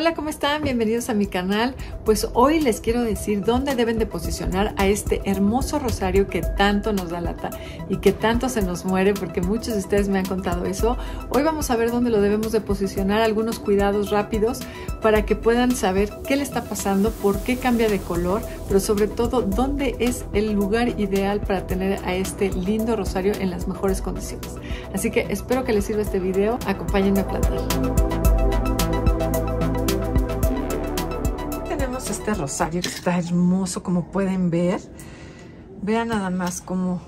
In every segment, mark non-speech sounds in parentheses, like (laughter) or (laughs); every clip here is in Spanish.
Hola, ¿cómo están? Bienvenidos a mi canal. Pues hoy les quiero decir dónde deben de posicionar a este hermoso rosario que tanto nos da lata y que tanto se nos muere porque muchos de ustedes me han contado eso. Hoy vamos a ver dónde lo debemos de posicionar, algunos cuidados rápidos para que puedan saber qué le está pasando, por qué cambia de color, pero sobre todo dónde es el lugar ideal para tener a este lindo rosario en las mejores condiciones. Así que espero que les sirva este video. Acompáñenme a plantar. rosario que está hermoso, como pueden ver. Vean nada más cómo,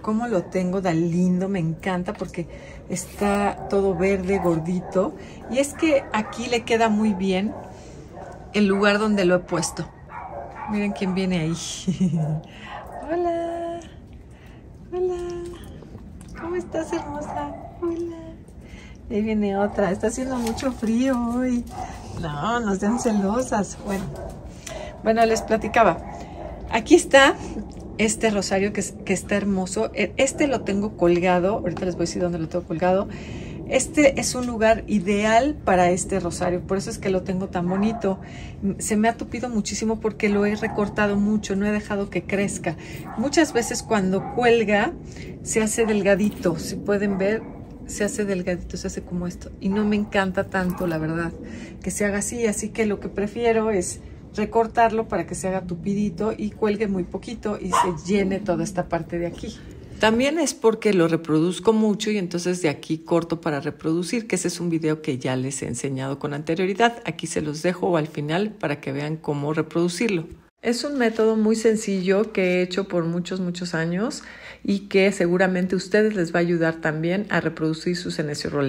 cómo lo tengo da lindo, me encanta porque está todo verde, gordito. Y es que aquí le queda muy bien el lugar donde lo he puesto. Miren quién viene ahí. (laughs) Hola. Hola. ¿Cómo estás, hermosa? Hola. Ahí viene otra. Está haciendo mucho frío hoy. No, nos sean celosas. Bueno, bueno, les platicaba. Aquí está este rosario que, está hermoso. E, este lo tengo colgado. Ahorita les voy a decir dónde lo tengo colgado. Este es un lugar ideal para este rosario, por eso es que lo tengo tan bonito. Se me ha tupido muchísimo porque lo he recortado mucho, no he dejado que crezca. Muchas veces cuando cuelga se hace delgadito, si pueden ver, se hace delgadito, se hace como esto. Y no me encanta tanto, la verdad, que se haga así, así que lo que prefiero es recortarlo para que se haga tupidito y cuelgue muy poquito y se llene toda esta parte de aquí. También es porque lo reproduzco mucho y entonces de aquí corto para reproducir, que ese es un video que ya les he enseñado con anterioridad. Aquí se los dejo al final para que vean cómo reproducirlo. Es un método muy sencillo que he hecho por muchos, muchos años y que seguramente ustedes les va a ayudar también a reproducir sus enesios ¿Lo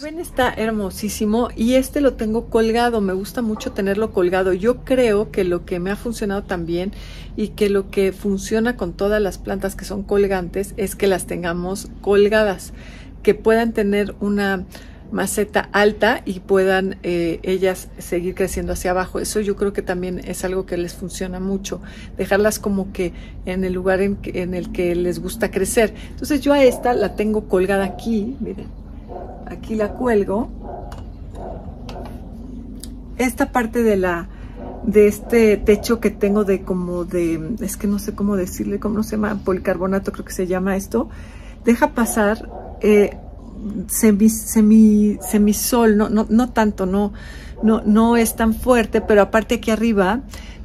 ven? está hermosísimo y este lo tengo colgado, me gusta mucho tenerlo colgado. Yo creo que lo que me ha funcionado también y que lo que funciona con todas las plantas que son colgantes es que las tengamos colgadas, que puedan tener una maceta alta y puedan eh, ellas seguir creciendo hacia abajo. Eso yo creo que también es algo que les funciona mucho, dejarlas como que en el lugar en, el que les gusta crecer. Entonces yo a esta la tengo colgada aquí, miren, aquí la cuelgo. Esta parte de la de este techo que tengo de como de, es que no sé cómo decirle, cómo se llama, policarbonato creo que se llama esto, deja pasar eh, semi, semi, semisol, no, no, tanto, no, no, no es tan fuerte, pero aparte aquí arriba,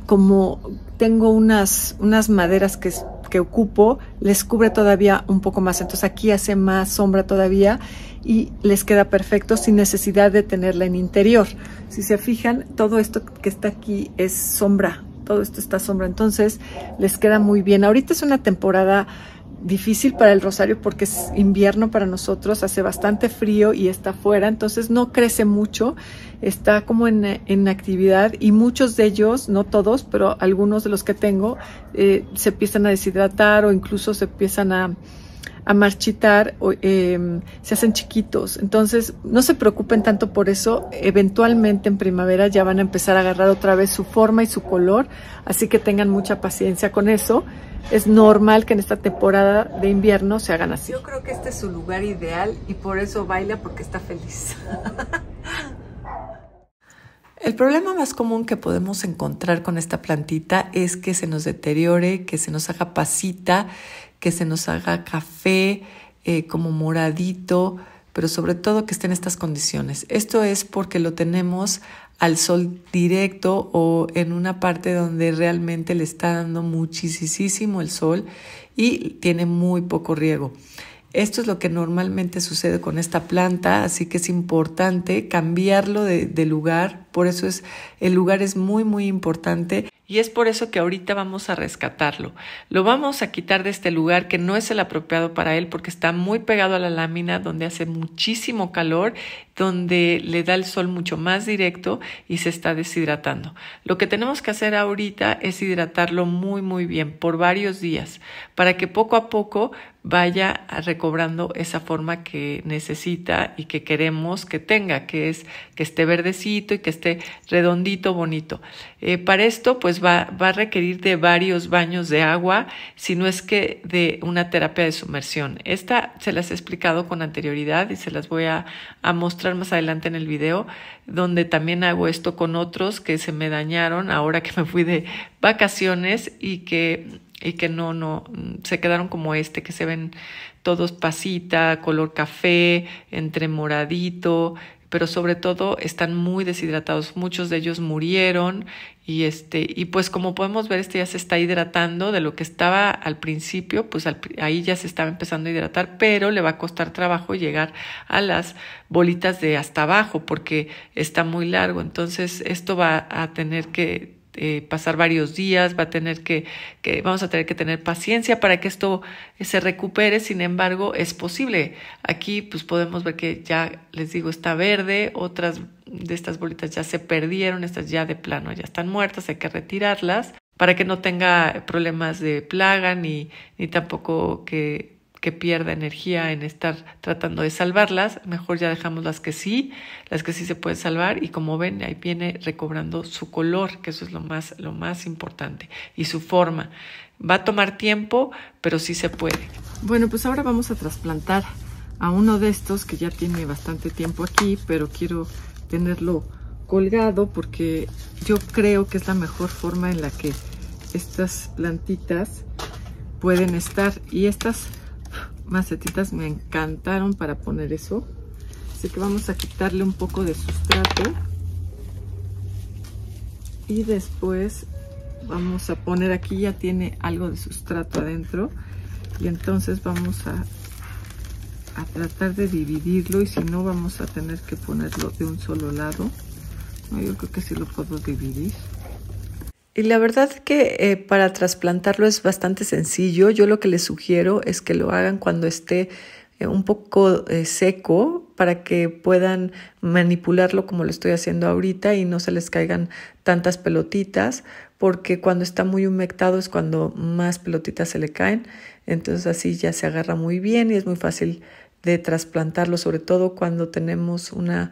como tengo unas, unas maderas que, que ocupo, les cubre todavía un poco más. Entonces aquí hace más sombra todavía y les queda perfecto sin necesidad de tenerla en interior. Si se fijan, todo esto que está aquí es sombra, todo esto está sombra, entonces les queda muy bien. Ahorita es una temporada difícil para el rosario porque es invierno para nosotros, hace bastante frío y está fuera, entonces no crece mucho, está como en, en actividad y muchos de ellos, no todos, pero algunos de los que tengo, eh, se empiezan a deshidratar o incluso se empiezan a, a marchitar, em, se hacen chiquitos. Entonces, no se preocupen tanto por eso. Eventualmente en primavera ya van a empezar a agarrar otra vez su forma y su color. Así que tengan mucha paciencia con eso. Es normal que en esta temporada de invierno se hagan así. Yo creo que este es su lugar ideal y por eso baila porque está feliz. (laughs) El problema más común que podemos encontrar con esta plantita es que se nos deteriore, que se nos haga pasita, que se nos haga café eh, como moradito, pero sobre todo que esté en estas condiciones. Esto es porque lo tenemos al sol directo o en una parte donde realmente le está dando muchísimo el sol y tiene muy poco riego. Esto es lo que normalmente sucede con esta planta, así que es importante cambiarlo de, de lugar. Por eso es el lugar es muy muy importante. Y es por eso que ahorita vamos a rescatarlo. Lo vamos a quitar de este lugar que no es el apropiado para él porque está muy pegado a la lámina donde hace muchísimo calor, donde le da el sol mucho más directo y se está deshidratando. Lo que tenemos que hacer ahorita es hidratarlo muy muy bien por varios días para que poco a poco vaya recobrando esa forma que necesita y que queremos que tenga, que es que esté verdecito y que esté redondito, bonito. Eh, para esto, pues va, va a requerir de varios baños de agua, si no es que de una terapia de sumersión. Esta se las he explicado con anterioridad y se las voy a, a mostrar más adelante en el video, donde también hago esto con otros que se me dañaron ahora que me fui de vacaciones y que y que no, no, mm, se quedaron como este, que se ven todos pasita, color café, entre moradito, pero sobre todo están muy deshidratados. Muchos de ellos murieron y este, y pues como podemos ver, este ya se está hidratando de lo que estaba al principio, pues ahí ya se estaba empezando a hidratar, pero le va a costar trabajo llegar a las bolitas de hasta abajo porque está muy largo. Entonces esto va a tener que eh, pasar varios días, va a tener que, que, vamos a tener que tener paciencia para que esto eh, se recupere, sin embargo, es posible. Aquí pues podemos ver que ya, les digo, está verde, otras de estas bolitas ya se perdieron, estas ya de plano ya están muertas, hay que retirarlas para que no tenga problemas de plaga ni, ni tampoco que que pierda energía en estar tratando de salvarlas, mejor ya dejamos las que sí, las que sí se pueden salvar y como ven ahí viene recobrando su color, que eso es lo más lo más importante y su forma. Va a tomar tiempo, pero sí se puede. Bueno, pues ahora vamos a trasplantar a uno de estos que ya tiene bastante tiempo aquí, pero quiero tenerlo colgado porque yo creo que es la mejor forma en la que estas plantitas pueden estar y estas macetitas me encantaron para poner eso. Así que vamos a quitarle un poco de sustrato. Y después vamos a poner aquí, ya tiene algo de sustrato adentro. Y entonces vamos a, a tratar de dividirlo y si no vamos a tener que ponerlo de un solo lado. yo creo que sí lo puedo dividir. Y la verdad que eh, para trasplantarlo es bastante sencillo. Yo lo que les sugiero es que lo hagan cuando esté eh, un poco eh, seco para que puedan manipularlo como lo estoy haciendo ahorita y no se les caigan tantas pelotitas, porque cuando está muy humectado es cuando más pelotitas se le caen. Entonces así ya se agarra muy bien y es muy fácil de trasplantarlo, sobre todo cuando tenemos una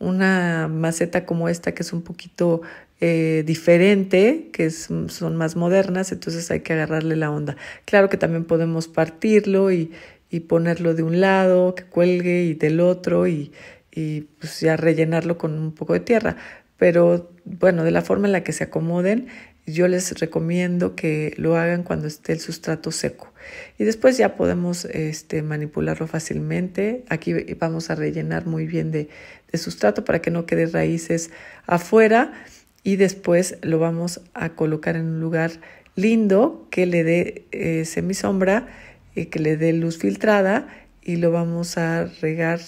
una maceta como esta que es un poquito eh, diferente, que son más modernas, entonces hay que agarrarle la onda. Claro que también podemos partirlo y, y ponerlo de un lado, que cuelgue y del otro y, y pues ya rellenarlo con un poco de tierra. Pero bueno, de la forma en la que se acomoden, yo les recomiendo que lo hagan cuando esté el sustrato seco. Y después ya podemos este, manipularlo fácilmente. Aquí vamos a rellenar muy bien de, de sustrato para que no quede raíces afuera y después lo vamos a colocar en un lugar lindo que le dé eh, semisombra, eh, que le dé luz filtrada y lo vamos a regar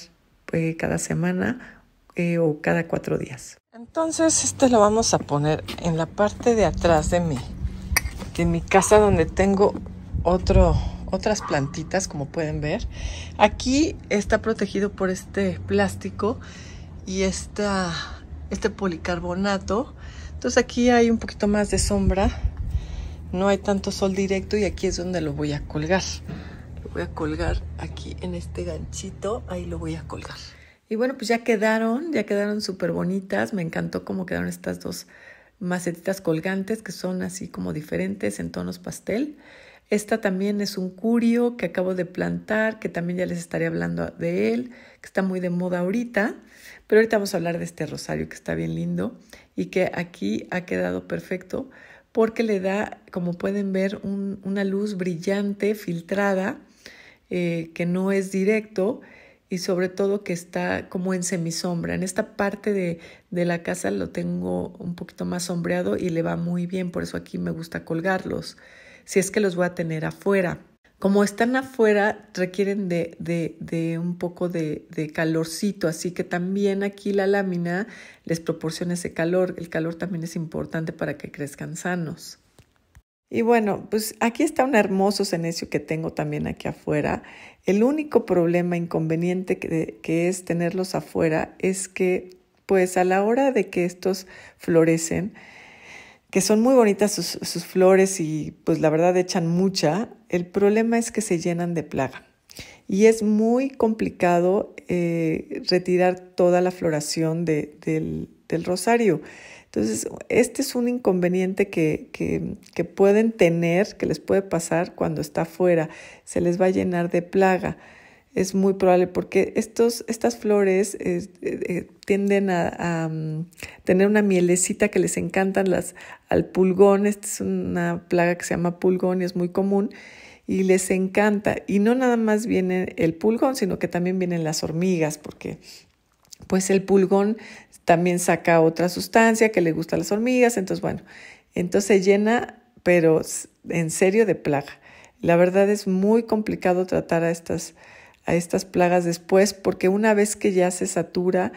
eh, cada semana o cada cuatro días. Entonces este lo vamos a poner en la parte de atrás de mi, de mi casa donde tengo otro, otras plantitas como pueden ver. Aquí está protegido por este plástico y esta, este policarbonato entonces aquí hay un poquito más de sombra, no hay tanto sol directo y aquí es donde lo voy a colgar. Lo voy a colgar aquí en este ganchito, ahí lo voy a colgar. Y bueno, pues ya quedaron, ya quedaron súper bonitas. Me encantó cómo quedaron estas dos macetitas colgantes que son así como diferentes en tonos pastel. Esta también es un curio que acabo de plantar, que también ya les estaré hablando de él, que está muy de moda ahorita. Pero ahorita vamos a hablar de este rosario que está bien lindo y que aquí ha quedado perfecto porque le da, como pueden ver, una luz brillante, filtrada, eh, que no es directo y sobre todo que está como en semisombra. En esta parte de, de, la casa lo tengo un poquito más sombreado y le va muy bien, por eso aquí me gusta colgarlos si es que los voy a tener afuera. Como están afuera, requieren de, de, un poco de, de, calorcito, así que también aquí la lámina les proporciona ese calor. El calor también es importante para que crezcan sanos. Y bueno, pues aquí está un hermoso cenecio que tengo también aquí afuera. El único problema inconveniente que, que es tenerlos afuera es que pues a la hora de que estos florecen, que son muy bonitas sus, sus, flores y pues la verdad echan mucha, el problema es que se llenan de plaga. Y es muy complicado eh, retirar toda la floración de, del, del, rosario. Entonces, este es un inconveniente que, que, que pueden tener, que les puede pasar cuando está afuera. Se les va a llenar de plaga es muy probable porque estos, estas flores eh, eh, eh, tienden a, mm, tener una mielecita que les encantan las, al pulgón. Esta es una plaga que se llama pulgón y es muy común y les encanta. Y no nada más viene el pulgón, sino que también vienen las hormigas porque pues el pulgón también saca otra sustancia que le gusta a las hormigas. Entonces, bueno, entonces llena, pero en serio de plaga. La verdad es muy complicado tratar a estas a estas plagas después, porque una vez que ya se satura,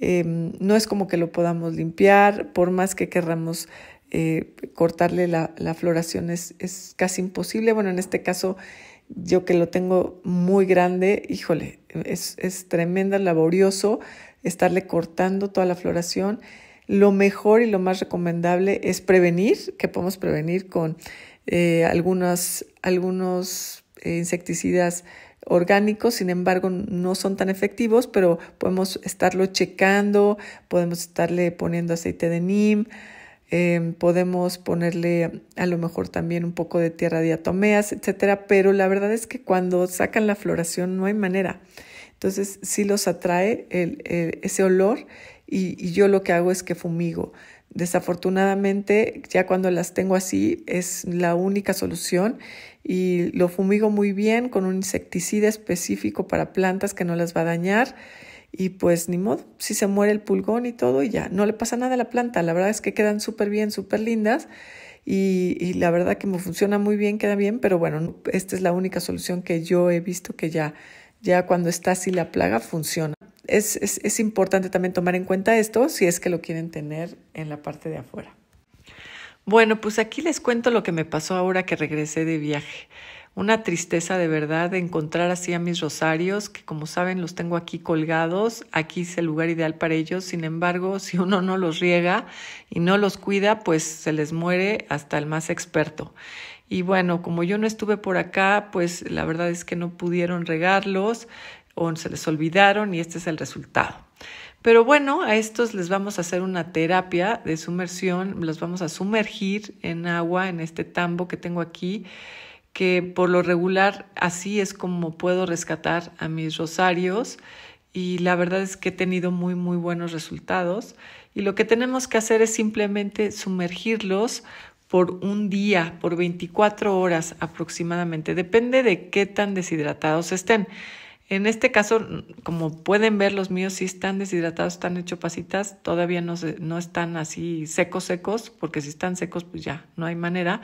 em, no es como que lo podamos limpiar, por más que querramos eh, cortarle la, floración es, es, casi imposible. Bueno, en este caso, yo que lo tengo muy grande, híjole, es, es tremenda, laborioso estarle cortando toda la floración. Lo mejor y lo más recomendable es prevenir, que podemos prevenir con eh, algunos, algunos eh, insecticidas orgánicos, sin embargo no son tan efectivos, pero podemos estarlo checando, podemos estarle poniendo aceite de neem, em, podemos ponerle a lo mejor también un poco de tierra de diatomeas, etcétera, pero la verdad es que cuando sacan la floración no hay manera. Entonces si los atrae ese olor y, yo lo que hago es que fumigo. Desafortunadamente, ya cuando las tengo así, es la única solución y lo fumigo muy bien con un insecticida específico para plantas que no las va a dañar. Y pues ni modo, si se muere el pulgón y todo y ya, no le pasa nada a la planta, la verdad es que quedan súper bien, súper lindas y, y, la verdad que me funciona muy bien, queda bien, pero bueno, esta es la única solución que yo he visto que ya, ya cuando está así la plaga funciona es, es, importante también tomar en cuenta esto si es que lo quieren tener en la parte de afuera. Bueno, pues aquí les cuento lo que me pasó ahora que regresé de viaje. Una tristeza de verdad de encontrar así a mis rosarios, que como saben los tengo aquí colgados, aquí es el lugar ideal para ellos, sin embargo, (laughs) si uno no los riega y no los cuida, pues se les muere hasta el más experto. Y bueno, como yo no estuve por acá, pues la verdad es que no pudieron regarlos o se les olvidaron y este es el resultado. Pero bueno, a estos les vamos a hacer una terapia de sumersión, los vamos a sumergir en agua, en este tambo que tengo aquí, que por lo regular así es como puedo rescatar a mis rosarios y la verdad es que he tenido muy, muy buenos resultados. Y lo que tenemos que hacer es simplemente sumergirlos por un día, por 24 horas aproximadamente, depende de qué tan deshidratados estén. En este caso, como pueden ver, los míos sí están deshidratados, están hechos pasitas, todavía no, no están así secos, secos, porque si están secos, pues ya, no hay manera.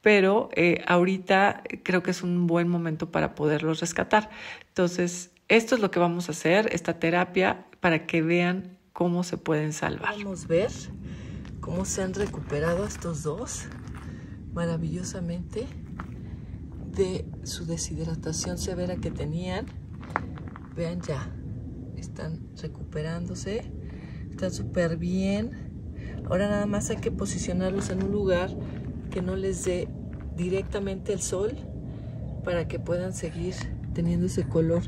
Pero eh, ahorita creo que es un buen momento para poderlos rescatar. Entonces, esto es lo que vamos a hacer, esta terapia, para que vean cómo se pueden salvar. Vamos a ver cómo se han recuperado estos dos maravillosamente de su deshidratación severa que tenían. Vean ya, están recuperándose, están súper bien. Ahora nada más hay que posicionarlos en un lugar que no les dé directamente el sol para que puedan seguir teniendo ese color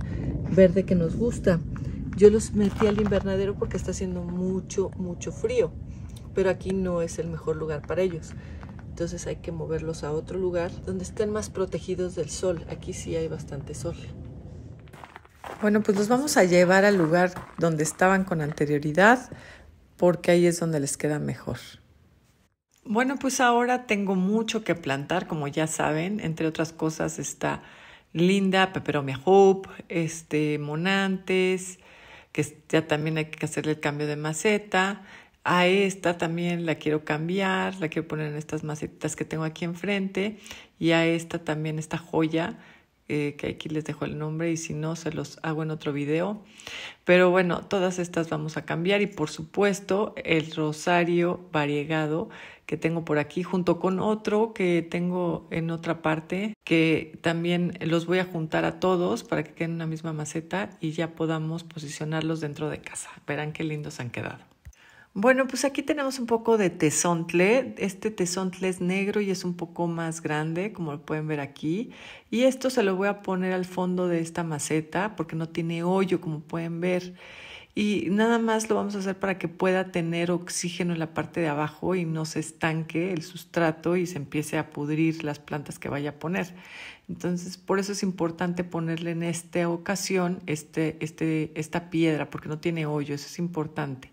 verde que nos gusta. Yo los metí al invernadero porque está haciendo mucho, mucho frío, pero aquí no es el mejor lugar para ellos. Entonces hay que moverlos a otro lugar donde estén más protegidos del sol. Aquí sí hay bastante sol. Bueno, pues los vamos a llevar al lugar donde estaban con anterioridad porque ahí es donde les queda mejor. Bueno, pues ahora tengo mucho que plantar, como ya saben, entre otras cosas está Linda, Peperomia Hope, este, Monantes, que ya también hay que hacerle el cambio de maceta. A esta también la quiero cambiar, la quiero poner en estas macetas que tengo aquí enfrente. Y a esta también, esta joya, eh, que aquí les dejo el nombre y si no se los hago en otro video. Pero bueno, todas estas vamos a cambiar y por supuesto el rosario variegado que tengo por aquí junto con otro que tengo en otra parte que también los voy a juntar a todos para que queden en una misma maceta y ya podamos posicionarlos dentro de casa. Verán qué lindos han quedado. Bueno, pues aquí tenemos un poco de tesontle. Este tesontle es negro y es un poco más grande, como lo pueden ver aquí. Y esto se lo voy a poner al fondo de esta maceta porque no tiene hoyo, como pueden ver. Y nada más lo vamos a hacer para que pueda tener oxígeno en la parte de abajo y no se estanque el sustrato y se empiece a pudrir las plantas que vaya a poner. Entonces, por eso es importante ponerle en esta ocasión este, este, esta piedra porque no tiene hoyo, eso es importante.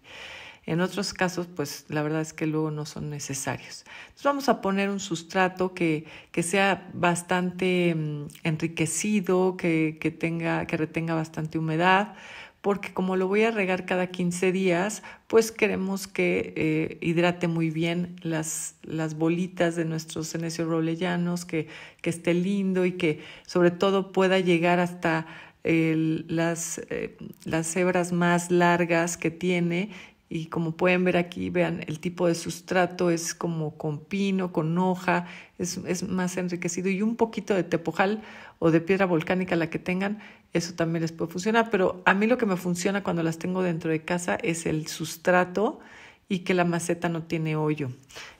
En otros casos, pues la verdad es que luego no son necesarios. Entonces vamos a poner un sustrato que, que sea bastante mm, enriquecido, que, tenga, que retenga bastante humedad, porque como lo voy a regar cada 15 días, pues queremos que eh, hidrate muy bien las, las bolitas de nuestros cenecios roblellanos, que, que esté lindo y que sobre todo pueda llegar hasta las, eh, las hebras más largas que tiene y como pueden ver aquí, vean, el tipo de sustrato es como con pino, con hoja, es, es más enriquecido y un poquito de tepojal o de piedra volcánica la que tengan, eso también les puede funcionar. Pero a mí lo que me funciona cuando las tengo dentro de casa es el sustrato y que la maceta no tiene hoyo.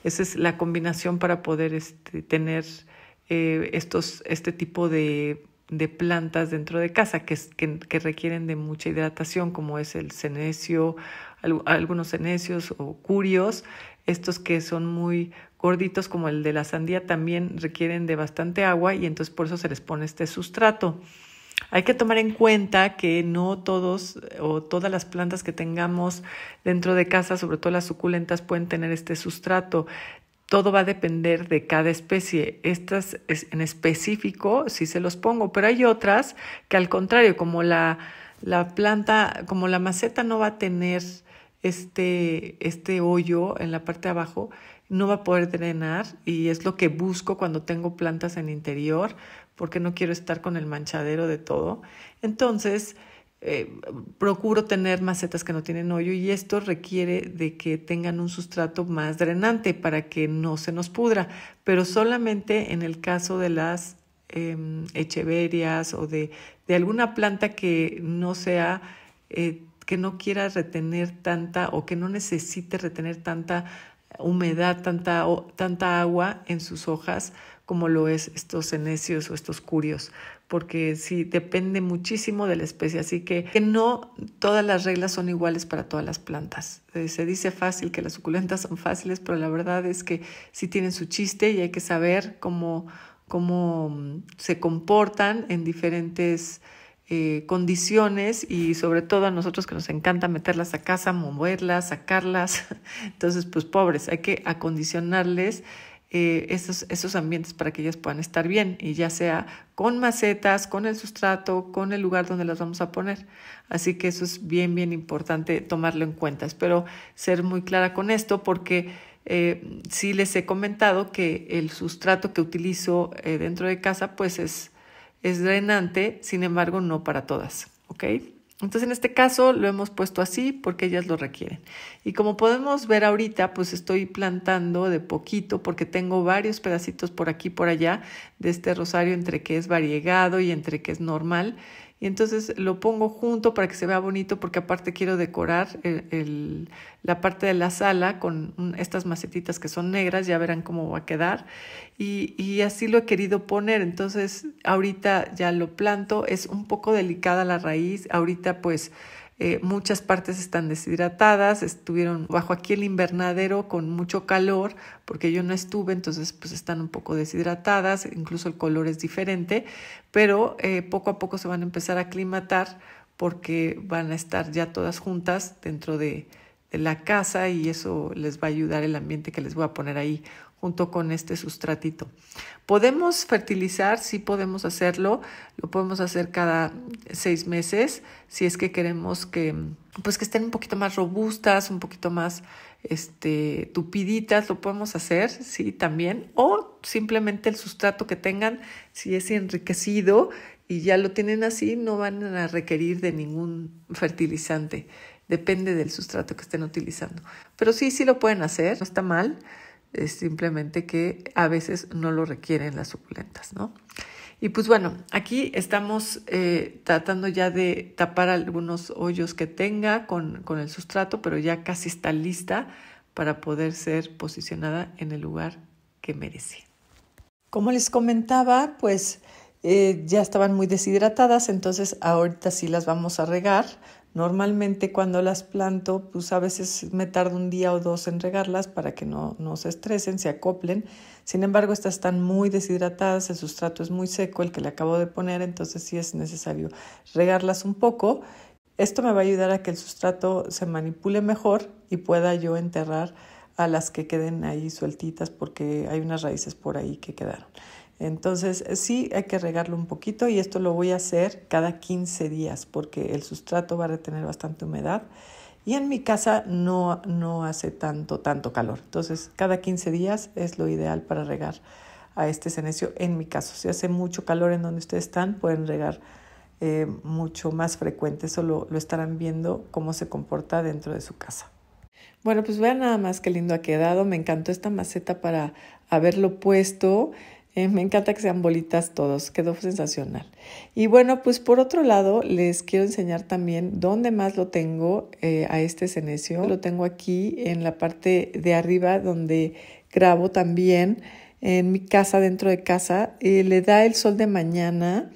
Esa es la combinación para poder este, tener eh, estos, este tipo de, de, plantas dentro de casa que, que requieren de mucha hidratación, como es el cenecio algunos cenecios o curios, estos que son muy gorditos como el de la sandía también requieren de bastante agua y entonces por eso se les pone este sustrato. Hay que tomar en cuenta que no todos o todas las plantas que tengamos dentro de casa, sobre todo las suculentas, pueden tener este sustrato. Todo va a depender de cada especie. Estas en específico sí se los pongo, pero hay otras que al contrario, como la, la planta, como la maceta no va a tener este, este hoyo en la parte de abajo, no va a poder drenar y es lo que busco cuando tengo plantas en interior porque no quiero estar con el manchadero de todo. Entonces, eh, procuro tener macetas que no tienen hoyo y esto requiere de que tengan un sustrato más drenante para que no se nos pudra, pero solamente en el caso de las em, echeverias o de, de, alguna planta que no sea... Eh, que no quiera retener tanta o que no necesite retener tanta humedad, tanta, o, tanta agua en sus hojas como lo es estos cenecios o estos curios, porque sí depende muchísimo de la especie, así que, no todas las reglas son iguales para todas las plantas. Eh, se dice fácil que las suculentas son fáciles, pero la verdad es que sí tienen su chiste y hay que saber cómo, cómo mm, se comportan en diferentes eh, condiciones y sobre todo a nosotros que nos encanta meterlas a casa, moverlas, sacarlas. (laughs) Entonces, pues pobres, hay que acondicionarles eh, esos, esos ambientes para que ellas puedan estar bien y ya sea con macetas, con el sustrato, con el lugar donde las vamos a poner. Así que eso es bien, bien importante tomarlo en cuenta. Espero ser muy clara con esto porque... Eh, sí les he comentado que el sustrato que utilizo eh, dentro de casa pues es es drenante, sin embargo no para todas, ¿ok? Entonces en este caso lo hemos puesto así porque ellas lo requieren. Y como podemos ver ahorita, pues estoy plantando de poquito porque tengo varios pedacitos por aquí y por allá de este rosario entre que es variegado y entre que es normal y entonces lo pongo junto para que se vea bonito porque aparte quiero decorar el, la parte de la sala con estas macetitas que son negras, ya verán cómo va a quedar y, y así lo he querido poner, entonces ahorita ya lo planto, es un poco delicada la raíz, ahorita pues eh, muchas partes están deshidratadas, estuvieron bajo aquí el invernadero con mucho calor, porque yo no estuve, entonces pues están un poco deshidratadas, incluso el color es diferente, pero eh, poco a poco se van a empezar a aclimatar porque van a estar ya todas juntas dentro de, de la casa y eso les va a ayudar el ambiente que les voy a poner ahí junto con este sustratito. Podemos fertilizar, sí podemos hacerlo, lo podemos hacer cada seis meses, si es que queremos que, pues que estén un poquito más robustas, un poquito más este, tupiditas, lo podemos hacer, sí, también, o simplemente el sustrato que tengan, si es enriquecido y ya lo tienen así, no van a requerir de ningún fertilizante, depende del sustrato que estén utilizando. Pero sí, sí lo pueden hacer, no está mal es simplemente que a veces no lo requieren las suculentas, ¿no? Y pues bueno, aquí estamos eh, tratando ya de tapar algunos hoyos que tenga con, el sustrato, pero ya casi está lista para poder ser posicionada en el lugar que merece. Como les comentaba, pues eh, ya estaban muy deshidratadas, entonces ahorita sí las vamos a regar Normalmente cuando las planto, pues a veces me tardo un día o dos en regarlas para que no, no, se estresen, se acoplen. Sin embargo, estas están muy deshidratadas, el sustrato es muy seco, el que le acabo de poner, entonces sí es necesario regarlas un poco. Esto me va a ayudar a que el sustrato se manipule mejor y pueda yo enterrar a las que queden ahí sueltitas porque hay unas raíces por ahí que quedaron. Entonces sí hay que regarlo un poquito y esto lo voy a hacer cada 15 días porque el sustrato va a retener bastante humedad y en mi casa no, hace tanto, tanto calor. Entonces cada 15 días es lo ideal para regar a este senecio en mi caso. Si hace mucho calor en donde ustedes están pueden regar eh, mucho más frecuente. solo lo, lo estarán viendo cómo se comporta dentro de su casa. Bueno, pues vean nada más qué lindo ha quedado. Me encantó esta maceta para haberlo puesto. Eh, me encanta que sean bolitas todos, quedó sensacional. Y bueno, pues por otro lado, les quiero enseñar también dónde más lo tengo eh, a este cenecio. Lo tengo aquí en la parte de arriba donde grabo también en mi casa, dentro de casa. Eh, le da el sol de mañana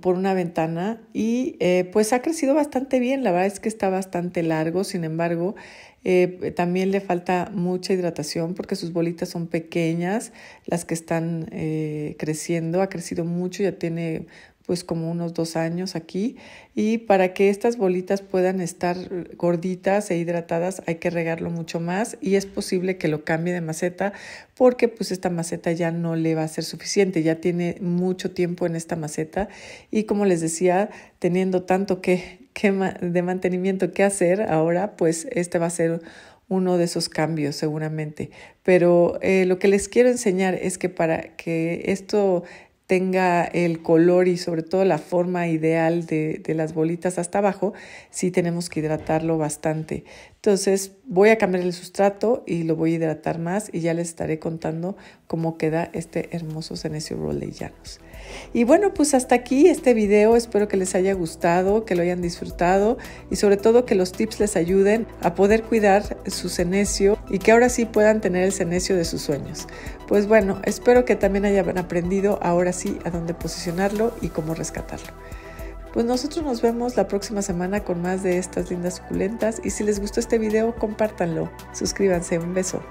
por una ventana y pues ha crecido bastante bien, la verdad es que está bastante largo, sin embargo eh, también le falta mucha hidratación porque sus bolitas son pequeñas, las que están eh, creciendo, ha crecido mucho, ya tiene pues como unos dos años aquí y para que estas bolitas puedan estar gorditas e hidratadas hay que regarlo mucho más y es posible que lo cambie de maceta porque pues esta maceta ya no le va a ser suficiente, ya tiene mucho tiempo en esta maceta y como les decía, teniendo tanto que de mantenimiento que hacer ahora, pues este va a ser uno de esos cambios seguramente. Pero eh, lo que les quiero enseñar es que para que esto tenga el color y sobre todo la forma ideal de, de, las bolitas hasta abajo, sí tenemos que hidratarlo bastante. Entonces voy a cambiar el sustrato y lo voy a hidratar más y ya les estaré contando cómo queda este hermoso Senecio roley Llanos. Y bueno, pues hasta aquí este video. Espero que les haya gustado, que lo hayan disfrutado y sobre todo que los tips les ayuden a poder cuidar su cenecio y que ahora sí puedan tener el cenecio de sus sueños. Pues bueno, espero que también hayan aprendido ahora sí a dónde posicionarlo y cómo rescatarlo. Pues nosotros nos vemos la próxima semana con más de estas lindas suculentas y si les gustó este video compártanlo. Suscríbanse, un beso.